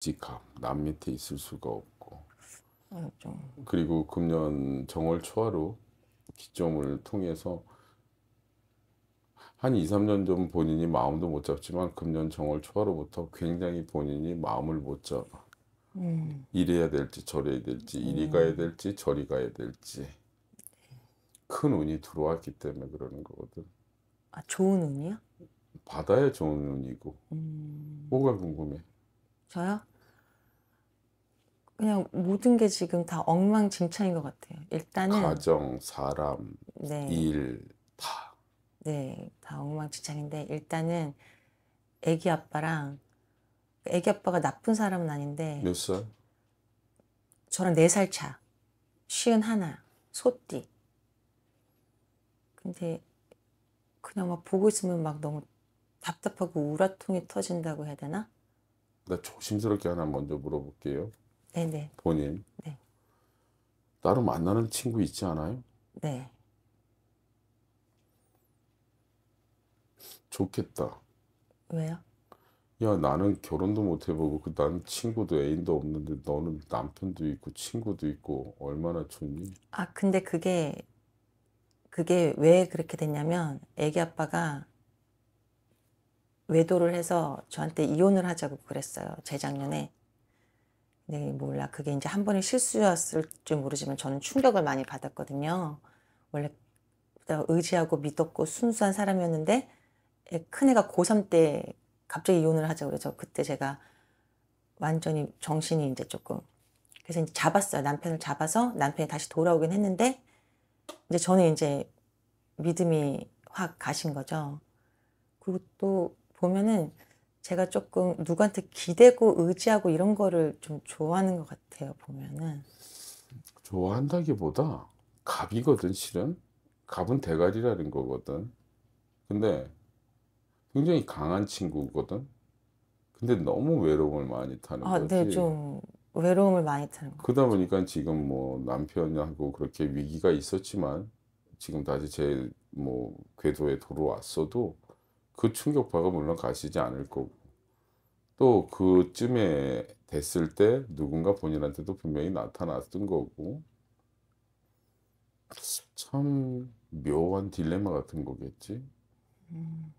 직함 남 밑에 있을 수가 없고 어렵죠. 그렇죠. 그리고 금년 정월 초하루 기점을 통해서 한 2, 3년 전 본인이 마음도 못 잡지만 금년 정월 초하루부터 굉장히 본인이 마음을 못 잡아. 음. 이래야 될지 저래야 될지 이리 음. 가야 될지 저리 가야 될지 큰 운이 들어왔기 때문에 그러는 거거든. 아 좋은 운이요? 받아야 좋은 운이고. 음. 뭐가 궁금해? 저요? 그냥 모든 게 지금 다 엉망진창인 것 같아요. 일단은 가정, 사람, 네. 일 다. 네, 다 엉망진창인데 일단은 애기 아빠랑 애기 아빠가 나쁜 사람은 아닌데 몇 살? 저랑 네살 차. 쉬은 하나, 소띠. 근데 그냥 막 보고 있으면 막 너무 답답하고 우라통이 터진다고 해야 되나? 나 조심스럽게 하나 먼저 물어볼게요. 네네. 본인. 네. 따로 만나는 친구 있지 않아요? 네. 좋겠다. 왜요? 야 나는 결혼도 못 해보고 그난 친구도 애인도 없는데 너는 남편도 있고 친구도 있고 얼마나 좋니? 아 근데 그게 그게 왜 그렇게 됐냐면 애기 아빠가 외도를 해서 저한테 이혼을 하자고 그랬어요 재작년에 네, 몰라. 그게 이제 한 번의 실수였을지 모르지만 저는 충격을 많이 받았거든요. 원래 의지하고 믿었고 순수한 사람이었는데 큰애가 고3 때 갑자기 이혼을 하자고 그래서 그때 제가 완전히 정신이 이제 조금 그래서 이제 잡았어요. 남편을 잡아서 남편이 다시 돌아오긴 했는데 이제 저는 이제 믿음이 확 가신 거죠. 그리고 또 보면은 제가 조금 누구한테 기대고 의지하고 이런 거를 좀 좋아하는 것 같아요 보면은 좋아한다기보다 갑이거든 실은 갑은 대가리라는 거거든 근데 굉장히 강한 친구거든 근데 너무 외로움을 많이 타는 아, 네, 거지 네, 좀 외로움을 많이 타는 거 그러다 보니까 지금 뭐 남편하고 그렇게 위기가 있었지만 지금 다시 제뭐 궤도에 돌아왔어도 그 충격파가 물론 가시지 않을 거고 또 그쯤에 됐을 때 누군가 본인한테도 분명히 나타났던 거고 참 묘한 딜레마 같은 거겠지. 음,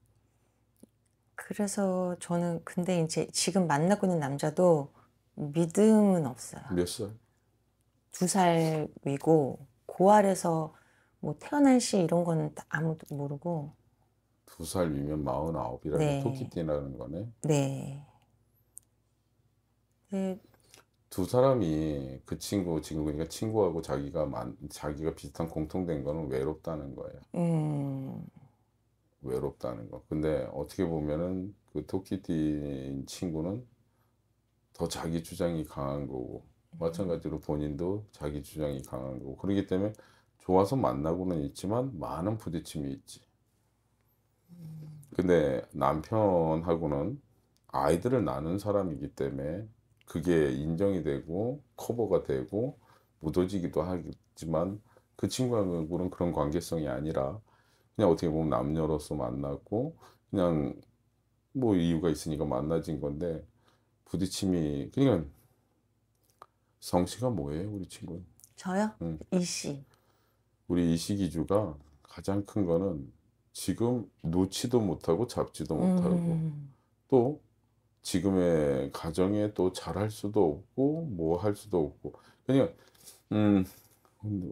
그래서 저는 근데 이제 지금 만나고 있는 남자도 믿음은 없어요. 몇 살? 두살 위고 고아래서 뭐 태어난 시 이런 거 아무도 모르고 두 살이면 마흔아홉이라는 네. 토끼띠라는 거네. 네. 네. 네. 두 사람이 그 친구 지금 그니까 친구하고 자기가 만, 자기가 비슷한 공통된 거는 외롭다는 거예요. 음. 외롭다는 거. 근데 어떻게 보면은 그 토끼띠인 친구는 더 자기 주장이 강한 거고 음. 마찬가지로 본인도 자기 주장이 강한 거고 그러기 때문에 좋아서 만나고는 있지만 많은 부딪힘이 있지. 근데 남편하고는 아이들을 낳는 사람이기 때문에 그게 인정이 되고 커버가 되고 묻어지기도 하지만그 친구하고는 그런 관계성이 아니라 그냥 어떻게 보면 남녀로서 만났고 그냥 뭐 이유가 있으니까 만나진 건데 부딪힘이 그러니까 성씨가 뭐예요 우리 친구? 저요? 응. 이씨. 우리 이씨 기주가 가장 큰 거는 지금 놓지도 못하고 잡지도 못하고 음. 또 지금의 가정에 또 잘할 수도 없고 뭐 할 수도 없고 그러니까 음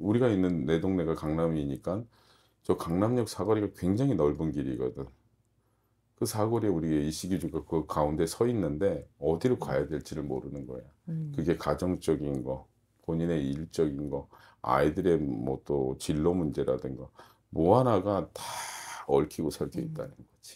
우리가 있는 내 동네가 강남이니까 저 강남역 사거리가 굉장히 넓은 길이거든 그 사거리에 우리 이시기주가그 가운데 서 있는데 어디로 음. 가야 될지를 모르는 거야 음. 그게 가정적인 거 본인의 일적인 거 아이들의 뭐 또 진로 문제라든가 뭐 하나가 다 얽히고 살게 있다는 음. 거지.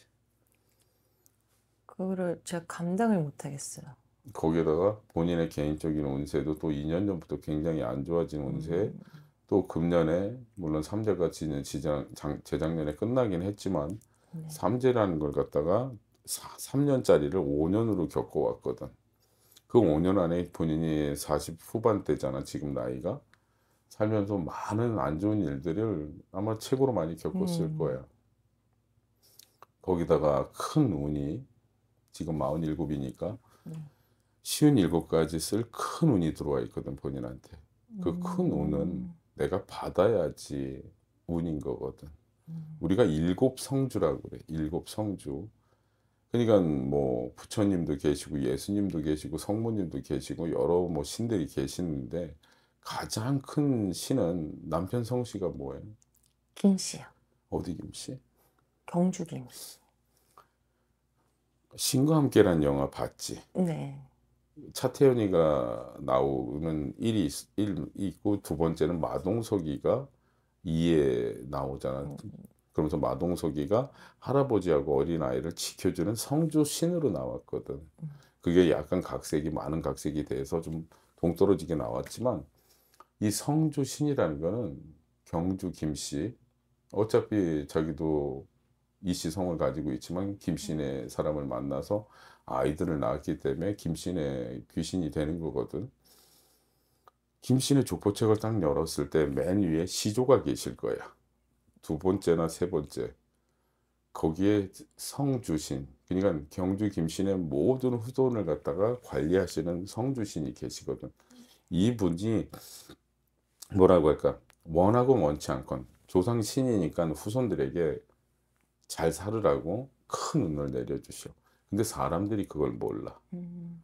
그거를 제가 감당을 못하겠어요. 거기에다가 본인의 개인적인 운세도 또 2년 전부터 굉장히 안 좋아진 운세, 음. 또 금년에 물론 삼재가 지는 지장, 장, 재작년에 끝나긴 했지만 네. 삼재라는 걸 갖다가 4, 3년짜리를 5년으로 겪어왔거든. 그 5년 안에 본인이 40 후반대잖아 지금 나이가 살면서 많은 안 좋은 일들을 아마 최고로 많이 겪었을 음. 거야. 거기다가 큰 운이 지금 47이니까 쉬운 일곱까지 쓸 큰 운이 들어와 있거든 본인한테. 그큰 음. 운은 내가 받아야지 운인 거거든. 음. 우리가 일곱 성주라고 그래. 일곱 성주. 그러니까 뭐 부처님도 계시고 예수님도 계시고 성모님도 계시고 여러 뭐 신들이 계시는데 가장 큰 신은 남편 성씨가 뭐예요? 김씨요. 어디 김씨? 경주김. 신과 함께란 영화 봤지. 네. 차태현이가 나오는 일이 있, 고두 번째는 마동석이가 이에 나오잖아. 음. 그러면서 마동석이가 할아버지하고 어린 아이를 지켜주는 성조 신으로 나왔거든. 음. 그게 약간 각색이 많은 각색이 돼서 좀 동떨어지게 나왔지만 이 성조 신이라는 거는 경주 김씨 어차피 자기도 이씨 성을 가지고 있지만 김신의 사람을 만나서 아이들을 낳았기 때문에 김신의 귀신이 되는 거거든. 김신의 족보책을 딱 열었을 때 맨 위에 시조가 계실 거야. 두 번째나 세 번째. 거기에 성주신, 그러니까 경주 김신의 모든 후손을 갖다가 관리하시는 성주신이 계시거든. 이분이 뭐라고 할까? 원하고 원치 않건 조상 신이니까 후손들에게 잘 살으라고 큰눈을 내려주시오. 근데 사람들이 그걸 몰라. 음.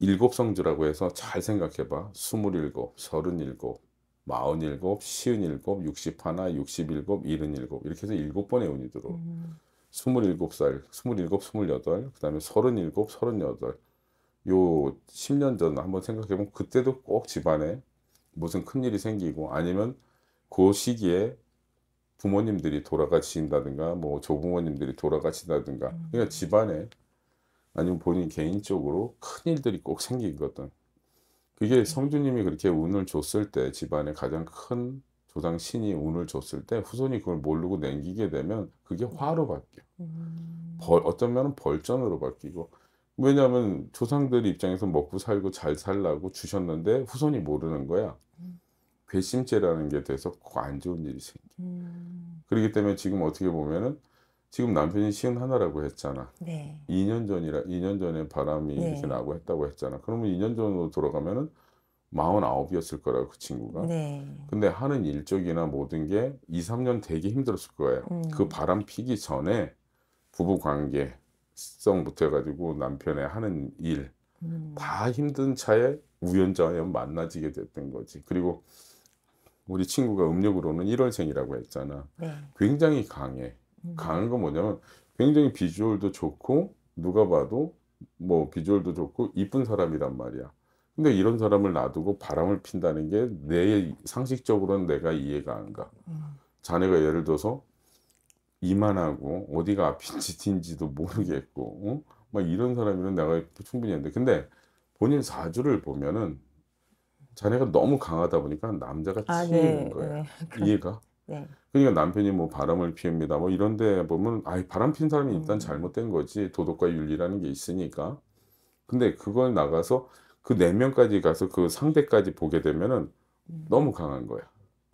일곱 성주라고 해서 잘 생각해봐. 스물일곱, 서른일곱, 마흔일곱, 시흔일곱, 육십하나, 육십일곱, 일흔일곱 이렇게 해서 일곱 번의 운이 들어. 음. 스물일곱 살, 스물일곱, 스물여덟, 그 다음에 서른일곱, 서른여덟. 요 십 년 전 한번 생각해보면 그때도 꼭 집안에 무슨 큰일이 생기고 아니면 그 시기에 부모님들이 돌아가신다든가 뭐 조부모님들이 돌아가신다든가 음. 그러니까 집안에 아니면 본인 개인적으로 큰 일들이 꼭 생기거든 그게 음. 성주님이 그렇게 운을 줬을 때 집안에 가장 큰 조상 신이 운을 줬을 때 후손이 그걸 모르고 남기게 되면 그게 음. 화로 바뀌어 음. 벌, 어쩌면 벌전으로 바뀌고 왜냐하면 조상들 입장에서 먹고 살고 잘 살라고 주셨는데 후손이 모르는 거야 배심죄라는 게 돼서 꼭안 좋은 일이 생겨. 음. 그렇기 때문에 지금 어떻게 보면은 지금 남편이 시은 하나라고 했잖아. 네. 2년 전이라 2년 전에 바람이 네. 이렇게 나고 했다고 했잖아. 그러면 2년 전으로 돌아가면은 49이었을 거라고 그 친구가. 네. 근데 하는 일적이나 모든 게 2, 3년 되게 힘들었을 거예요. 음. 그 바람 피기 전에 부부 관계 성부터 해가지고 남편의 하는 일, 음. 다 힘든 차에 우연자연 만나지게 됐던 거지. 그리고 우리 친구가 음력으로는 1월생이라고 했잖아. 네. 굉장히 강해. 음. 강한 건 뭐냐면 굉장히 비주얼도 좋고 누가 봐도 뭐 비주얼도 좋고 이쁜 사람이란 말이야. 근데 이런 사람을 놔두고 바람을 핀다는 게 내 상식적으로는 내가 이해가 안 가. 음. 자네가 예를 들어서 이만하고 어디가 앞인지 뒤인지도 모르겠고 어? 막 이런 사람이면 내가 충분히 했는데 근데 본인 사주를 보면은 자네가 너무 강하다 보니까 남자가 아, 네, 치이는 네, 거예요. 네. 이해가? 네. 그러니까 남편이 뭐 바람을 피웁니다. 뭐 이런데 보면 아 바람 피는 사람이 일단 음. 잘못된 거지 도덕과 윤리라는 게 있으니까. 근데 그걸 나가서 그 내면까지 네 가서 그 상대까지 보게 되면은 음. 너무 강한 거야.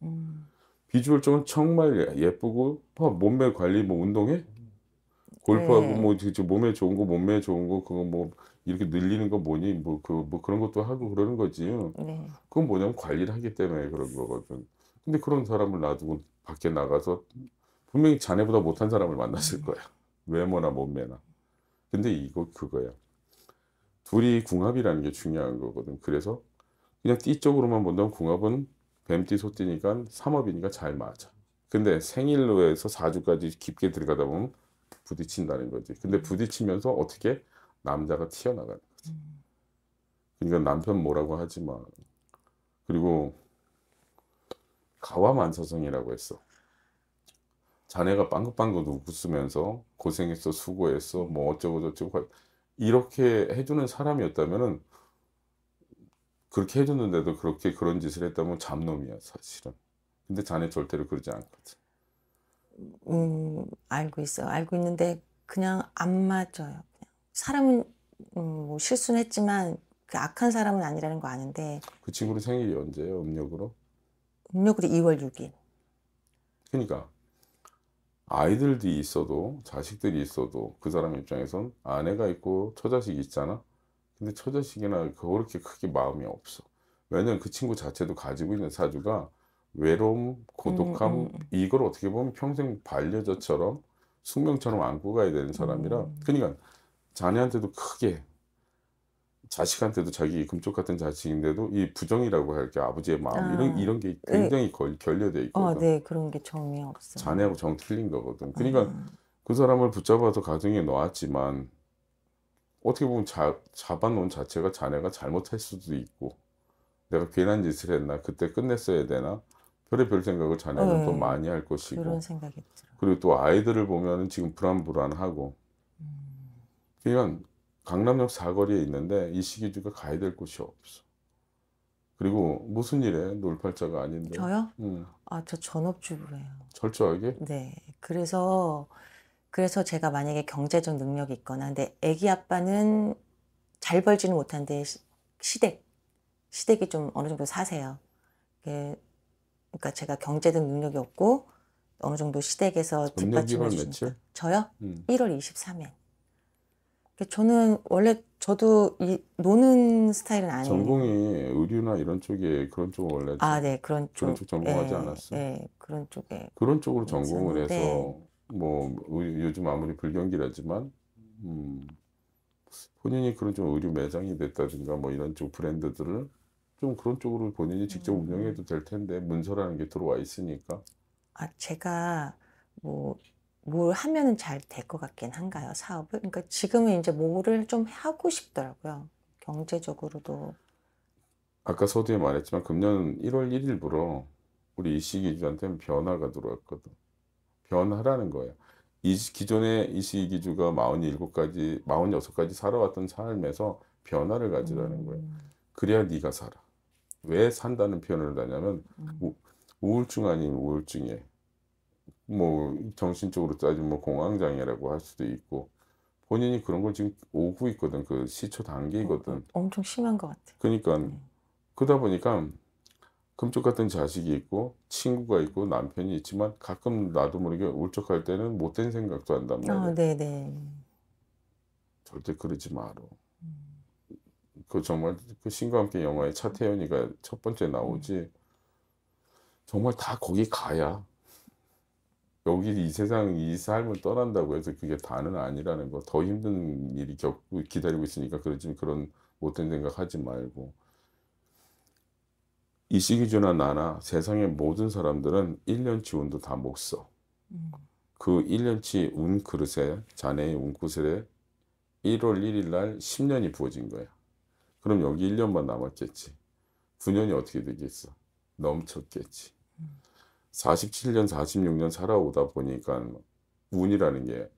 음. 비주얼 쪽은 정말 예쁘고 봐, 어, 몸매 관리 뭐 운동해 골프하고 네. 뭐 몸에 좋은 거 몸매 좋은 거 그거 뭐 이렇게 늘리는 거 뭐니 뭐그뭐 그, 뭐 그런 것도 하고 그러는 거지. 네. 그건 뭐냐면 관리를 하기 때문에 그런 거거든. 근데 그런 사람을 놔두고 밖에 나가서 분명히 자네보다 못한 사람을 만났을 음. 거야. 외모나 몸매나. 근데 이거 그거야. 둘이 궁합이라는 게 중요한 거거든. 그래서 그냥 띠 쪽으로만 본다면 궁합은 뱀띠, 소띠니까 삼합이니까 잘 맞아. 근데 생일로 해서 사주까지 깊게 들어가다 보면 부딪힌다는 거지. 근데 음. 부딪히면서 어떻게 남자가 튀어나가는 거지. 음. 그러니까 남편 뭐라고 하지 마. 그리고 가와만사성이라고 했어. 자네가 빵긋빵긋 웃으면서 고생했어, 수고했어, 뭐 어쩌고 저쩌고 이렇게 해주는 사람이었다면은 그렇게 해줬는데도 그렇게 그런 짓을 했다면 잡놈이야 사실은. 근데 자네 절대로 그러지 않거든. 음 알고 있어, 알고 있는데 그냥 안 맞아요. 사람은 음, 뭐 실수는 했지만 그 악한 사람은 아니라는 거 아는데 그 친구는 생일이 언제예요? 음력으로? 음력으로 2월 6일. 그러니까 아이들도 있어도 자식들이 있어도 그 사람 입장에선 아내가 있고 처자식이 있잖아. 근데 처자식이나 그렇게 크게 마음이 없어. 왜냐면 그 친구 자체도 가지고 있는 사주가 외로움, 고독함 음, 음. 이걸 어떻게 보면 평생 반려자처럼 숙명처럼 안고 가야 되는 사람이라 음. 그러니까 자녀한테도 크게 자식한테도 자기 금쪽 같은 자식인데도 이 부정이라고 할 게 아버지의 마음 아. 이런 이런 게 굉장히 네. 걸, 결려돼 있거든. 어, 네 그런 게 정이 없어. 자네하고 정 틀린 거거든. 그러니까 아. 그 사람을 붙잡아서 가정에 놓았지만 어떻게 보면 자, 잡아놓은 자체가 자네가 잘못할 수도 있고 내가 괜한 짓을 했나 그때 끝냈어야 되나 별의별 생각을 자네는 네. 더 많이 할 것이고 그런 생각이 들어. 그리고 또 아이들을 보면 지금 불안불안하고 그러니까 강남역 사거리에 있는데 이시기주가 가야 될 곳이 없어. 그리고 무슨 일에 놀팔자가 아닌데. 저요? 음. 아, 저 전업주부예요. 철저하게? 네. 그래서 그래서 제가 만약에 경제적 능력이 있거나 근데 애기 아빠는 잘 벌지는 못한데 시댁 시댁이 좀 어느 정도 사세요. 그, 그러니까 제가 경제적 능력이 없고 어느 정도 시댁에서 뒷받침해 주는 저요? 음. 1월 23일. 그러니까 저는 원래 저도 이 노는 스타일은 아니에요. 전공이 의류나 이런 쪽에 그런 쪽은 원래 아, 네, 그런 쪽. 그런 쪽 전공하지 네, 예, 않았어? 네, 예, 그런 쪽에. 그런 쪽으로 전공을 해서 뭐 요즘 아무리 불경기라지만 음, 본인이 그런 좀 의류 매장이 됐다든가 뭐 이런 쪽 브랜드들을 좀 그런 쪽으로 본인이 직접 음. 운영해도 될 텐데 문서라는 게 들어와 있으니까. 아, 제가 뭐뭘 하면은 잘 될 것 같긴 한가요? 사업을? 그러니까 지금은 이제 뭐를 좀 하고 싶더라고요. 경제적으로도. 아까 서두에 말했지만 금년 1월 1일부로 우리 이시 기주한테는 변화가 들어왔거든. 변화라는 거예요. 이 기존의 이시 기주가 47가지, 46가지 살아왔던 삶에서 변화를 가지라는 거예요. 음. 그래야 네가 살아. 왜 산다는 표현을 하냐면 음. 우울증 아닌 우울증에 이요 뭐 정신적으로 따지면 뭐 공황장애라고 할 수도 있고 본인이 그런 걸 지금 오고 있거든 그 시초 단계거든 어, 어, 엄청 심한 것 같아 그러니까 네. 그러다 보니까 금쪽 같은 자식이 있고 친구가 있고 남편이 있지만 가끔 나도 모르게 울적할 때는 못된 생각도 한단 아, 말이야 아, 네네. 절대 그러지 마라 음. 그 정말 그 신과 함께 영화에 차태현이가 첫 번째 나오지 정말 다 거기 가야 여기 이 세상 이 삶을 떠난다고 해서 그게 다는 아니라는 거 더 힘든 일이 겪고 기다리고 있으니까 그러지 그런 못된 생각하지 말고 이시기주나 나나 세상의 모든 사람들은 1년치 운도 다못 써. 음. 그 1년치 운 그릇에 자네의 운 그릇에 1월 1일 날 10년이 부어진 거야. 그럼 여기 1년만 남았겠지. 9년이 어떻게 되겠어? 넘쳤겠지. 음. 47년, 46년 살아오다 보니까 운이라는 게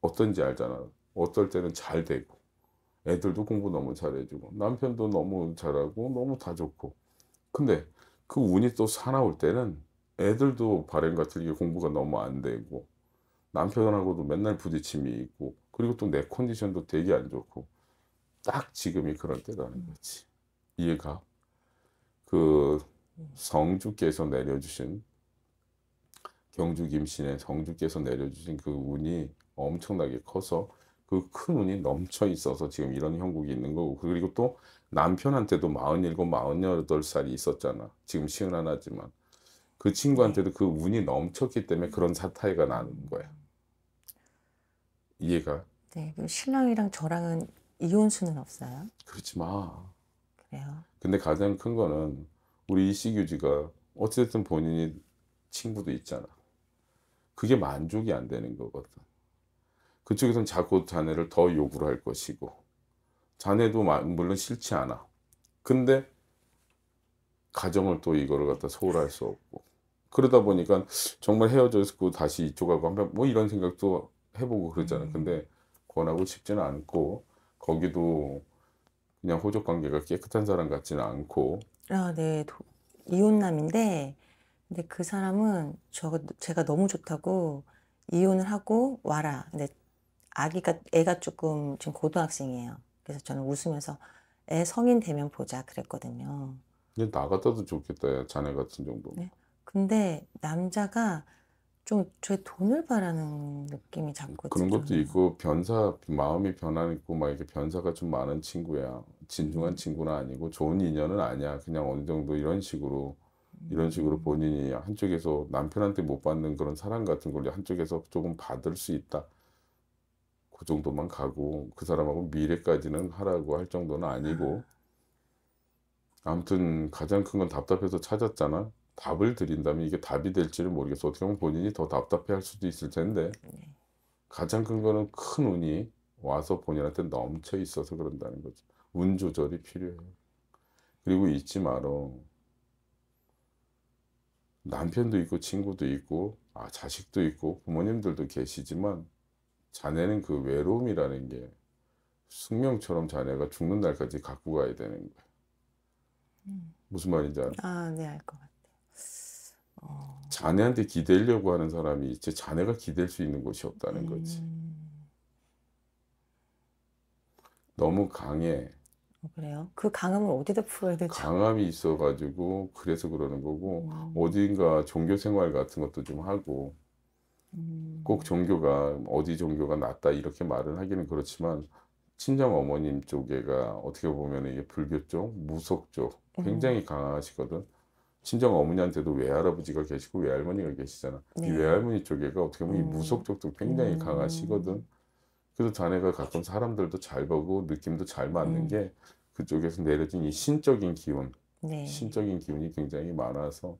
어떤지 알잖아. 어떨 때는 잘 되고, 애들도 공부 너무 잘해주고, 남편도 너무 잘하고, 너무 다 좋고. 근데 그 운이 또 사나울 때는 애들도 바램같이 이게 공부가 너무 안 되고, 남편하고도 맨날 부딪힘이 있고, 그리고 또 내 컨디션도 되게 안 좋고, 딱 지금이 그런 때라는 음. 거지. 이해가? 그, 성주께서 내려주신 경주 김씨의 성주께서 내려주신 그 운이 엄청나게 커서 그 큰 운이 넘쳐 있어서 지금 이런 형국이 있는 거고 그리고 또 남편한테도 47, 48살이 있었잖아 지금 시은 하나지만 그 친구한테도 그 운이 넘쳤기 때문에 그런 사태가 나는 거야 이해가? 네 그럼 신랑이랑 저랑은 이혼수는 없어요? 그렇지 마 그래요? 근데 가장 큰 거는 우리 이시규지가 어찌됐든 본인이 친구도 있잖아. 그게 만족이 안 되는 거거든. 그쪽에서는 자꾸 자네를 더 요구를 할 것이고 자네도 물론 싫지 않아. 근데 가정을 또 이거를 갖다 소홀할 수 없고 그러다 보니까 정말 헤어져 있고 그 다시 이쪽하고 한번 뭐 이런 생각도 해보고 그러잖아. 음. 근데 권하고 싶지는 않고 거기도 그냥 호적 관계가 깨끗한 사람 같지는 않고 아, 네. 도, 이혼남인데, 근데 그 사람은 저, 제가 너무 좋다고 이혼을 하고 와라. 근데 아기가, 애가 조금 지금 고등학생이에요. 그래서 저는 웃으면서 애 성인 되면 보자 그랬거든요. 나갔다도 좋겠다, 자네 같은 정도. 네? 근데 남자가 좀제 돈을 바라는 느낌이 자꾸 그런 것도 있고 변사 마음이 변하고 막 이렇게 변사가 좀 많은 친구야 진중한 음. 친구는 아니고 좋은 인연은 아니야 그냥 어느 정도 이런 식으로 이런 식으로 음. 본인이 한쪽에서 남편한테 못 받는 그런 사랑 같은 걸 한쪽에서 조금 받을 수 있다 그 정도만 가고 그 사람하고 미래까지는 하라고 할 정도는 아니고 음. 아무튼 가장 큰 건 답답해서 찾았잖아 답을 드린다면 이게 답이 될지는 모르겠어. 어떻게 보면 본인이 더 답답해할 수도 있을 텐데 네. 가장 큰 거는 큰 운이 와서 본인한테 넘쳐 있어서 그런다는 거죠. 운 조절이 필요해 그리고 잊지 말어. 남편도 있고 친구도 있고 아 자식도 있고 부모님들도 계시지만 자네는 그 외로움이라는 게 숙명처럼 자네가 죽는 날까지 갖고 가야 되는 거야. 음. 무슨 말인지 알아? 아, 네, 알 것 같아요. 자네한테 기대려고 하는 사람이 제 자네가 기댈 수 있는 곳이 없다는 거지. 음. 너무 강해. 어, 그래요? 그 강함을 어디다 풀어야 되죠? 강함이 있어가지고 그래서 그러는 거고 음. 어딘가 종교 생활 같은 것도 좀 하고 음. 꼭 종교가 어디 종교가 낫다 이렇게 말을 하기는 그렇지만 친정 어머님 쪽에가 어떻게 보면 이게 불교 쪽, 무속 쪽 음. 굉장히 강하시거든. 친정 어머니한테도 외할아버지가 계시고 외할머니가 계시잖아. 네. 이 외할머니 쪽에가 어떻게 보면 음. 이 무속 쪽도 굉장히 음. 강하시거든. 그래서 자네가 가끔 사람들도 잘 보고 느낌도 잘 맞는 음. 게 그쪽에서 내려진 이 신적인 기운, 네. 신적인 기운이 굉장히 많아서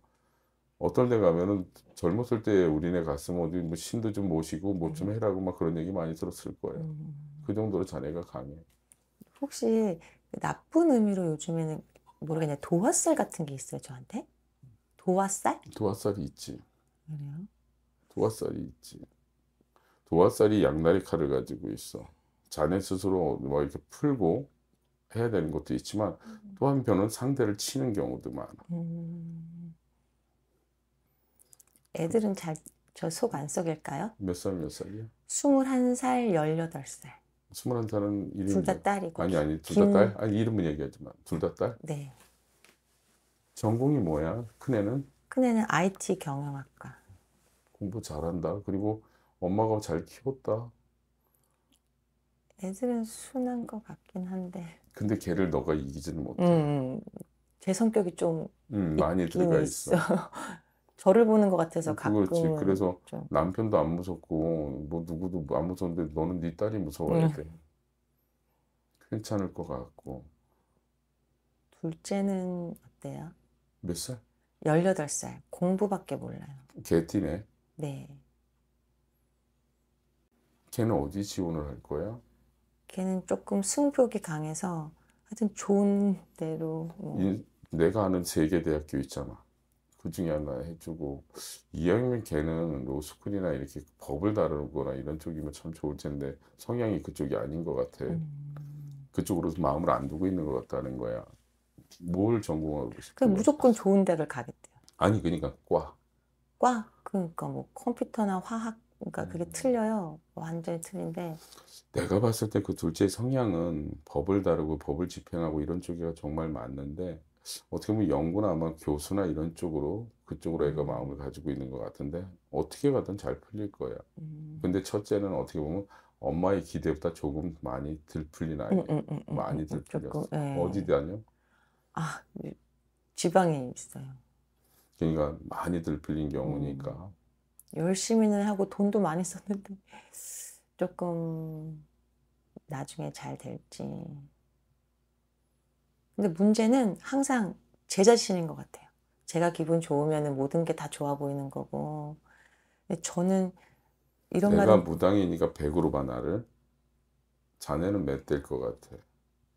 어떨 때 가면은 젊었을 때 우리네 갔으면 어디 뭐 신도 좀 모시고 뭐좀 음. 해라고 막 그런 얘기 많이 들었을 거예요. 음. 그 정도로 자네가 강해. 혹시 나쁜 의미로 요즘에는 모르겠네. 도화살 같은 게 있어요, 저한테? 도화살? 도화살이 있지. 그래요? 도화살이 있지. 도화살이 양다리 칼을 가지고 있어. 자네 스스로 뭐 이렇게 풀고 해야 되는 것도 있지만 음. 또 한편은 상대를 치는 경우도 많아. 음. 애들은 잘 저 속 안 썩일까요? 몇 살 몇 살이야? 21살, 18살. 스물한 살은 이름이 둘다 딸이고 아니 아니 둘다 딸? 음. 아니 이름은 얘기하지만 둘다 딸? 네. 전공이 뭐야? 큰애는? 큰애는 IT 경영학과. 공부 잘한다. 그리고 엄마가 잘 키웠다. 애들은 순한 것 같긴 한데. 근데 걔를 너가 이기지는 못해. 음, 제 음. 성격이 좀 음, 많이 들어가 있어. 있어. 저를 보는 것 같아서 음, 가끔 그렇지. 그래서 좀. 남편도 안 무섭고 뭐 누구도 뭐 안 무서운데 너는 네 딸이 무서워야 돼. 네. 괜찮을 것 같고. 둘째는 어때요? 몇 살? 18살. 공부밖에 몰라요. 개띠네. 네. 걔는 어디 지원을 할 거야? 걔는 조금 승벽이 강해서 하여튼 좋은 대로 뭐. 내가 아는 세계 대학교 있잖아. 그중에 하나 해주고 이왕이면 걔는 로스쿨이나 이렇게 법을 다루거나 이런 쪽이면 참 좋을 텐데 성향이 그쪽이 아닌 것 같아. 음. 그쪽으로 마음을 안 두고 있는 것 같다는 거야. 뭘 전공하고 싶어? 그 무조건 좋은 데를 가겠대요. 아니 그러니까 과. 과 그러니까 뭐 컴퓨터나 화학 그러니까 그게 음. 틀려요. 완전히 틀린데. 내가 봤을 때 그 둘째 성향은 법을 다루고 법을 집행하고 이런 쪽이가 정말 맞는데 어떻게 보면 연구나 아마 교수나 이런 쪽으로 그쪽으로 애가 음. 마음을 가지고 있는 것 같은데 어떻게 가든 잘 풀릴 거야. 음. 근데 첫째는 어떻게 보면 엄마의 기대보다 조금 많이 들 풀린 아이. 음, 음, 음, 음, 많이 음, 들 풀렸어. 예. 어디 다녀? 아 지방에 있어요. 그러니까 많이 들 풀린 경우니까. 열심히는 하고 돈도 많이 썼는데 조금 나중에 잘 될지. 근데 문제는 항상 제 자신인 것 같아요. 제가 기분 좋으면 모든 게 다 좋아 보이는 거고. 저는 이런 내가 말은... 무당이니까 100으로 봐 나를. 자네는 몇대것 같아.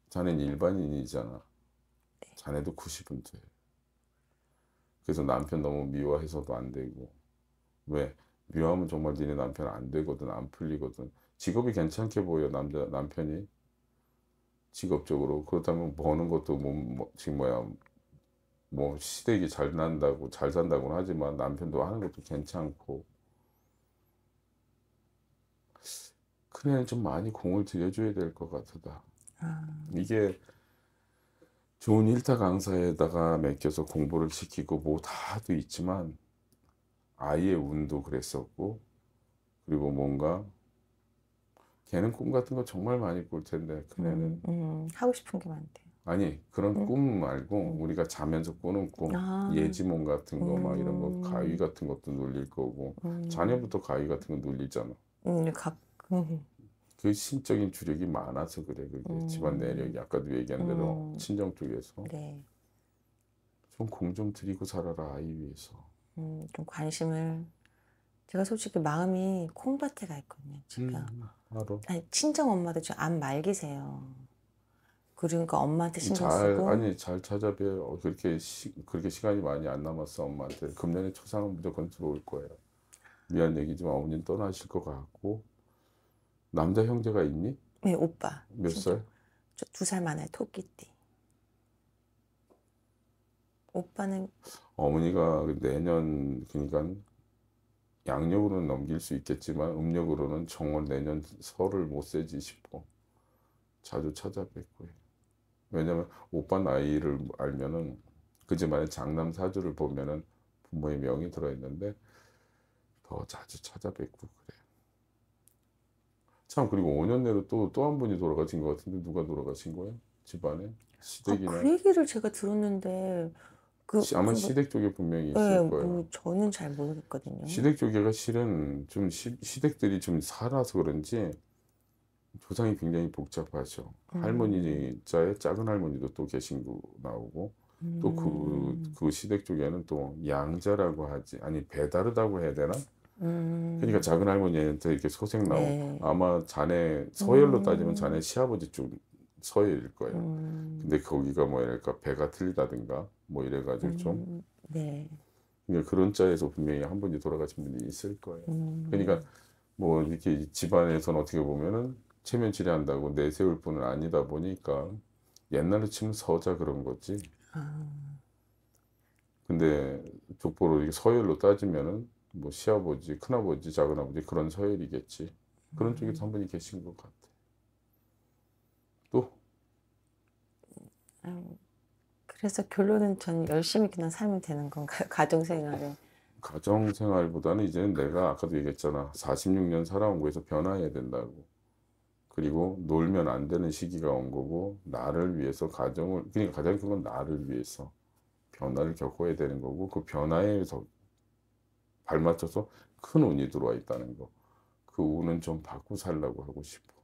자네는 일반인이잖아. 네. 자네도 90은 돼. 그래서 남편 너무 미워해서도 안 되고. 왜? 미워하면 정말 니네 남편 안 되거든, 안 풀리거든. 직업이 괜찮게 보여, 남자, 남편이. 직업적으로 그렇다면 버는 것도 뭐, 뭐 지금 뭐야 뭐 시댁이 잘 난다고 잘 산다고는 하지만 남편도 하는 것도 괜찮고 큰애는 좀 많이 공을 들여줘야 될 것 같다. 아. 이게 좋은 일타 강사에다가 맡겨서 공부를 시키고 뭐 다도 있지만 아이의 운도 그랬었고 그리고 뭔가 걔는 꿈 같은 거 정말 많이 꿀 텐데 그애는 음, 음, 하고 싶은 게많대 아니 그런 음. 꿈 말고 우리가 자면서 꾸는 꿈 아. 예지몽 같은 거막 이런 거 음. 가위 같은 것도 놀릴 거고 음. 자녀부터 가위 같은 거 놀리잖아. 음, 각. 음. 그 신적인 주력이 많아서 그래 그게 집안 내력이 아까도 얘기한 대로 친정 쪽에서. 네. 좀공좀 드리고 살아라 아이 위해서. 좀 관심을 제가 솔직히 마음이 콩밭에 가 있거든요. 지금 음, 아니, 친정 엄마도 지금 암 말기세요. 그러니까 엄마한테 신경 잘, 쓰고 아니 잘 찾아뵈요. 어, 그렇게 시, 그렇게 시간이 많이 안 남았어 엄마한테. 금년에 초상은 무조건 들어올 거예요. 미안 얘기지만 어머님 떠나실 것 같고 남자 형제가 있니? 네 오빠. 몇 살? 저 두살많아 토끼띠. 오빠는 어머니가 그 내년 그러니까 양력으로는 넘길 수 있겠지만 음력으로는 정월 내년 설을 못 세지 싶고 자주 찾아뵙고요. 왜냐면 오빠 나이를 알면은 그 집안의 장남 사주를 보면은 부모의 명이 들어있는데 더 자주 찾아뵙고 그래요. 참 그리고 5년 내로 또 또 한 분이 돌아가신 것 같은데 누가 돌아가신 거예요? 집안에 아, 시댁이나 아, 그 얘기를 제가 들었는데 그, 아마 뭐, 시댁 쪽에 분명히 예, 있을 네, 거예요. 뭐 저는 잘 모르겠거든요. 시댁 쪽에가 실은 좀 시, 시댁들이 좀 살아서 그런지 조상이 굉장히 복잡하죠. 음. 할머니 자에 작은 할머니도 또 계신 거 나오고 그, 음. 또그 그 시댁 쪽에는 또 양자라고 하지 아니 배다르다고 해야 되나? 음. 그러니까 작은 할머니한테 이렇게 소생 나오고 네. 아마 자네 서열로 음. 따지면 자네 시아버지 쪽 서해일 거예요. 음. 근데 거기가 뭐 이럴까 배가 틀리다든가 뭐 이래가지고 음. 좀 네. 그러니까 그런 자에서 분명히 한 분이 돌아가신 분이 있을 거예요. 음. 그러니까 뭐 이렇게 집안에서는 어떻게 보면은 체면 치료한다고 내세울 분은 아니다 보니까 옛날에 치면 서자 그런 거지. 아. 근데 족보로 서열로 따지면은 뭐 시아버지, 큰아버지, 작은아버지 그런 서열이겠지. 그런 쪽에서 음. 한 분이 계신 것 같아. 그래서 결론은 전 열심히 그냥 살면 되는 건가요? 가정생활에. 가정생활보다는 이제는 내가 아까도 얘기했잖아. 46년 살아온 거에서 변화해야 된다고. 그리고 놀면 안 되는 시기가 온 거고 나를 위해서 가정을 그러니까 가장 큰 건 나를 위해서 변화를 겪어야 되는 거고 그 변화에서 발맞춰서 큰 운이 들어와 있다는 거. 그 운은 좀 받고 살라고 하고 싶어.